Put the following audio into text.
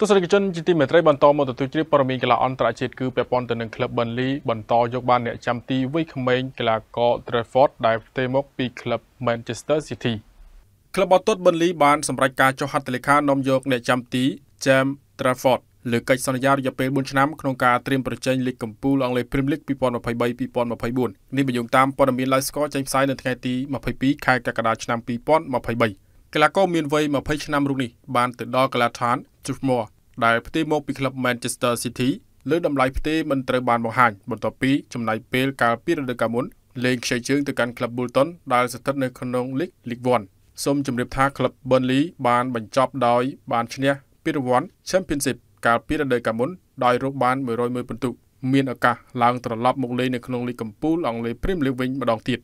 ទស្សនិកជនជាទីមេត្រីបន្តមកទទួលជ្រាបព័ត៌មានកីឡាអន្តរជាតិគឺពាក់ព័ន្ធទៅនឹងក្លឹប Burnley បន្តយកបានអ្នកចាំទីវ័យក្មេងកីឡាករ Trafford ដែលផ្ទេរមកពីក្លឹប Manchester City ក្លឹបអត់ទុត Burnley បានសម្រេចការចុះហត្ថលេខានាំយកអ្នកចាំទី James Trafford លើកិច្ចសន្យារយៈពេល4ឆ្នាំក្នុងការត្រៀមប្រជែងលីកកំពូលអង់គ្លេស Premier League 2023-2024នេះបញ្យងតាមព័ត៌មាន Live Score ចេញផ្សាយនៅថ្ងៃទី22ខែកក្កដាឆ្នាំ2023កីឡាករមានវ័យ20ឆ្នាំរូបនេះបានទៅដល់កីឡាដ្ឋាន Chufmore ដែលផ្ទេរមកពីក្លឹប Manchester City លើតម្លៃផ្ទេរមិនត្រូវបានបង្ហាញបន្ទាប់ពីចំណាយពេលកាលពីរដូវកាលមុនលេងខ្ចីជើងទៅកាន់ក្លឹប Bolton ដែលស្ថិតនៅក្នុង League League 1សូមជម្រាបថាក្លឹប Burnley បានបញ្ចប់ដោយបានឈ្នះពានរង្វាន់ Championship កាលពីរដូវកាលមុនដោយរកបាន101ពិន្ទុមានឱកាសឡើងត្រឡប់មកលេងនៅក្នុងលីគកំពូលអង់គ្លេសព្រីមលីកវិញម្ដងទៀត